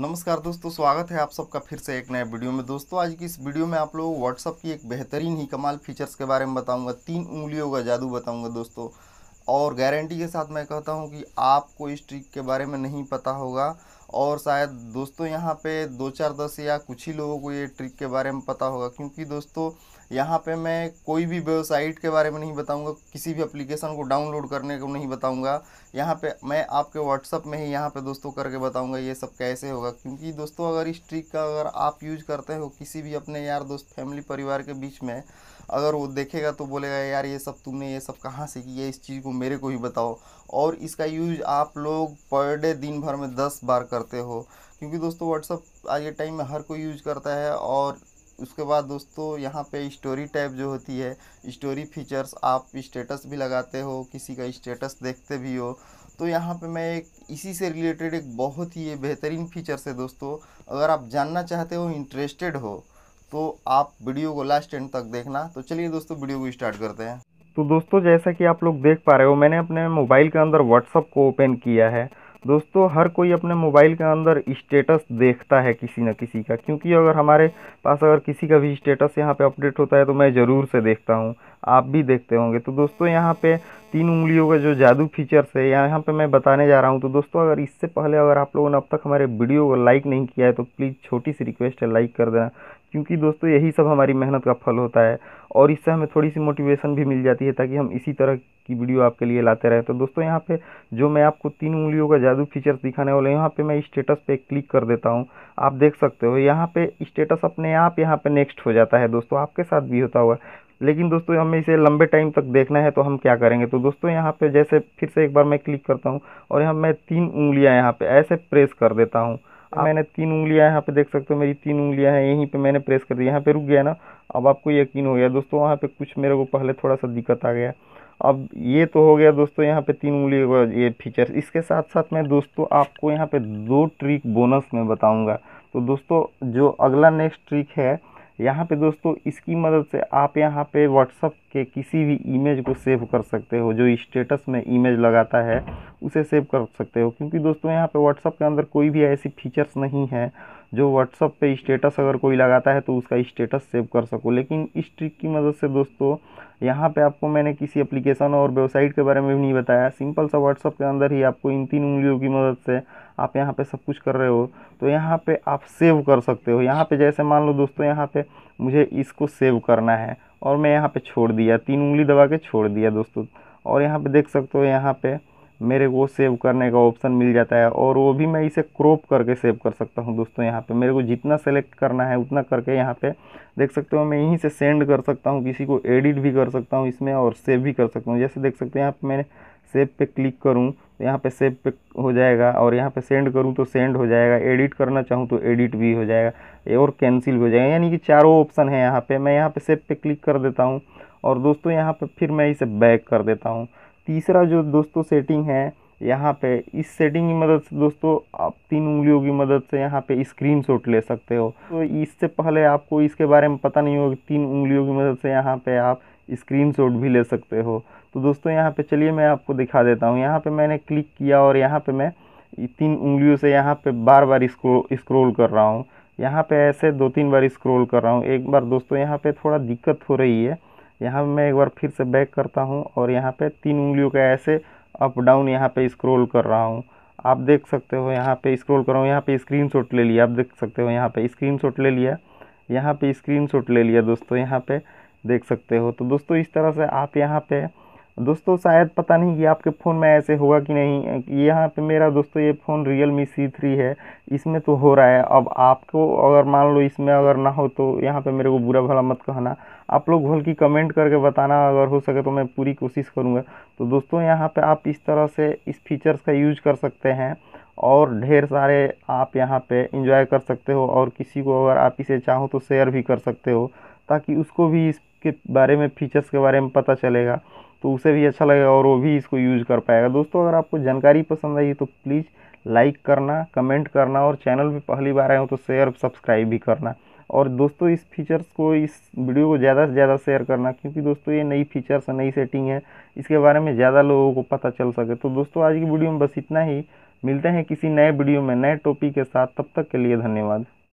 नमस्कार दोस्तों स्वागत है आप सबका फिर से एक नए वीडियो में दोस्तों आज की इस वीडियो में आप लोग व्हाट्सअप की एक बेहतरीन ही कमाल फीचर्स के बारे में बताऊंगा तीन उंगलियों का जादू बताऊंगा दोस्तों और गारंटी के साथ मैं कहता हूं कि आपको इस ट्रिक के बारे में नहीं पता होगा और शायद दोस्तों यहाँ पे दो चार दस या कुछ ही लोगों को ये ट्रिक के बारे में पता होगा क्योंकि दोस्तों यहाँ पे मैं कोई भी वेबसाइट के बारे में नहीं बताऊँगा किसी भी एप्लीकेशन को डाउनलोड करने को नहीं बताऊँगा यहाँ पे मैं आपके व्हाट्सअप में ही यहाँ पे दोस्तों करके बताऊँगा ये सब कैसे होगा क्योंकि दोस्तों अगर इस ट्रिक का अगर आप यूज करते हो किसी भी अपने यार दोस्त फैमिली परिवार के बीच में अगर वो देखेगा तो बोलेगा यार ये सब तुमने ये सब कहाँ से किया इस चीज़ को मेरे को ही बताओ और इसका यूज आप लोग पर डे दिन भर में दस बार करते हो क्योंकि दोस्तों व्हाट्सअप आज के टाइम में हर कोई यूज करता है और उसके बाद दोस्तों यहाँ पे स्टोरी टैब जो होती है स्टोरी फीचर्स आप स्टेटस भी लगाते हो किसी का स्टेटस देखते भी हो तो यहाँ पे मैं एक इसी से रिलेटेड एक बहुत ही बेहतरीन फीचर्स है दोस्तों अगर आप जानना चाहते हो इंटरेस्टेड हो तो आप वीडियो को लास्ट एंड तक देखना तो चलिए दोस्तों वीडियो को स्टार्ट करते हैं तो दोस्तों जैसा कि आप लोग देख पा रहे हो मैंने अपने मोबाइल के अंदर व्हाट्सअप को ओपन किया है दोस्तों हर कोई अपने मोबाइल के अंदर स्टेटस देखता है किसी न किसी का क्योंकि अगर हमारे पास अगर किसी का भी स्टेटस यहाँ पे अपडेट होता है तो मैं ज़रूर से देखता हूँ आप भी देखते होंगे तो दोस्तों यहाँ पे तीन उंगलियों का जो जादू फीचर्स है यहाँ पे मैं बताने जा रहा हूँ तो दोस्तों अगर इससे पहले अगर आप लोगों ने अब तक हमारे वीडियो को लाइक नहीं किया है तो प्लीज़ छोटी सी रिक्वेस्ट है लाइक कर देना क्योंकि दोस्तों यही सब हमारी मेहनत का फल होता है और इससे हमें थोड़ी सी मोटिवेशन भी मिल जाती है ताकि हम इसी तरह की वीडियो आपके लिए लाते रहें तो दोस्तों यहाँ पे जो मैं आपको तीन उंगलियों का जादू फीचर्स दिखाने वाला हूँ यहाँ पे मैं स्टेटस पे क्लिक कर देता हूँ आप देख सकते हो यहाँ पे स्टेटस अपने आप यहाँ पर नेक्स्ट हो जाता है दोस्तों आपके साथ भी होता हुआ लेकिन दोस्तों हमें इसे लंबे टाइम तक देखना है तो हम क्या करेंगे तो दोस्तों यहाँ पर जैसे फिर से एक बार मैं क्लिक करता हूँ और यहाँ मैं तीन उंगलियाँ यहाँ पर ऐसे प्रेस कर देता हूँ मैंने तीन उंगलियां यहाँ पे देख सकते हो मेरी तीन उंगलियां हैं यहीं पे मैंने प्रेस कर दिया यहाँ पे रुक गया ना अब आपको यकीन हो गया दोस्तों वहाँ पे कुछ मेरे को पहले थोड़ा सा दिक्कत आ गया अब ये तो हो गया दोस्तों यहाँ पे तीन उंगली ये फीचर इसके साथ साथ मैं दोस्तों आपको यहाँ पे दो ट्रिक बोनस में बताऊँगा तो दोस्तों जो अगला नेक्स्ट ट्रिक है यहाँ पे दोस्तों इसकी मदद से आप यहाँ पे व्हाट्सअप के किसी भी इमेज को सेव कर सकते हो जो स्टेटस में इमेज लगाता है उसे सेव कर सकते हो क्योंकि दोस्तों यहाँ पे व्हाट्सअप के अंदर कोई भी ऐसी फीचर्स नहीं है जो व्हाट्सअप पे स्टेटस अगर कोई लगाता है तो उसका स्टेटस सेव कर सको लेकिन इस ट्रिक की मदद से दोस्तों यहाँ पे आपको मैंने किसी एप्लीकेशन और वेबसाइट के बारे में भी नहीं बताया सिंपल सा व्हाट्सअप के अंदर ही आपको इन तीन उंगलियों की मदद से आप यहाँ पे सब कुछ कर रहे हो तो यहाँ पे आप सेव कर सकते हो यहाँ पे जैसे मान लो दोस्तों यहाँ पे मुझे इसको सेव करना है और मैं यहाँ पे छोड़ दिया तीन उंगली दबा के छोड़ दिया दोस्तों और यहाँ पे देख सकते हो यहाँ पे मेरे को सेव करने का ऑप्शन मिल जाता है और वो भी मैं इसे क्रॉप करके सेव कर सकता हूँ दोस्तों यहाँ पे मेरे को जितना सेलेक्ट करना है उतना करके यहाँ पे देख सकते हो मैं यहीं से सेंड कर सकता हूँ किसी को एडिट भी कर सकता हूँ इसमें और सेव भी कर सकता हूँ जैसे देख सकते हैं यहाँ पर मैंने सेव पे क्लिक करूँ तो यहाँ पर सेव पे हो जाएगा और यहाँ पर सेंड करूँ तो सेंड हो जाएगा एडिट करना चाहूँ तो एडिट भी हो जाएगा और कैंसिल भी हो जाएगा यानी कि चारों ऑप्शन है यहाँ पर मैं यहाँ पर सेव पे क्लिक कर देता हूँ और दोस्तों यहाँ पर फिर मैं इसे बैक कर देता हूँ तीसरा जो दोस्तों सेटिंग है यहाँ पे इस सेटिंग की मदद से दोस्तों आप तीन उंगलियों की मदद से यहाँ पे स्क्रीन शॉट ले सकते हो तो इससे पहले आपको इसके बारे में पता नहीं होगा तीन उंगलियों की मदद से यहाँ पे आप स्क्रीन शॉट भी ले सकते हो तो दोस्तों यहाँ पे चलिए मैं आपको दिखा देता हूँ यहाँ पे मैंने क्लिक किया और यहाँ पर मैं तीन उंगलियों से यहाँ पर बार बार इस्क्रोल कर रहा हूँ यहाँ पर ऐसे दो तीन बार स्क्रोल कर रहा हूँ एक बार दोस्तों यहाँ पर थोड़ा दिक्कत हो रही है यहाँ मैं एक बार फिर से बैक करता हूँ और यहाँ पे तीन उंगलियों का ऐसे अप डाउन यहाँ पे स्क्रॉल कर रहा हूँ आप देख सकते हो यहाँ पे स्क्रॉल कर रहा हूँ यहाँ पे स्क्रीनशॉट ले लिया आप देख सकते हो यहाँ पे स्क्रीनशॉट ले लिया यहाँ पे स्क्रीनशॉट ले लिया दोस्तों यहाँ पे देख सकते हो तो दोस्तों इस तरह से आप यहाँ पे दोस्तों शायद पता नहीं कि आपके फ़ोन में ऐसे होगा कि नहीं यहाँ पे मेरा दोस्तों ये phone Realme C three है इसमें तो हो रहा है अब आपको अगर मान लो इसमें अगर ना हो तो यहाँ पे मेरे को बुरा भला मत कहना आप लोग की कमेंट करके बताना अगर हो सके तो मैं पूरी कोशिश करूँगा तो दोस्तों यहाँ पर आप इस तरह से इस फीचर्स का यूज कर सकते हैं और ढेर सारे आप यहाँ पर इंजॉय कर सकते हो और किसी को अगर आप इसे चाहो तो शेयर भी कर सकते हो ताकि उसको भी इसके बारे में फीचर्स के बारे में पता चलेगा तो उसे भी अच्छा लगेगा और वो भी इसको यूज कर पाएगा दोस्तों अगर आपको जानकारी पसंद आई तो प्लीज़ लाइक करना कमेंट करना और चैनल पे पहली बार आए हो तो शेयर सब्सक्राइब भी करना और दोस्तों इस फीचर्स को इस वीडियो को ज़्यादा से ज़्यादा शेयर करना क्योंकि दोस्तों ये नई फीचर्स है नई सेटिंग है इसके बारे में ज़्यादा लोगों को पता चल सके तो दोस्तों आज की वीडियो में बस इतना ही मिलते हैं किसी नए वीडियो में नए टॉपिक के साथ तब तक के लिए धन्यवाद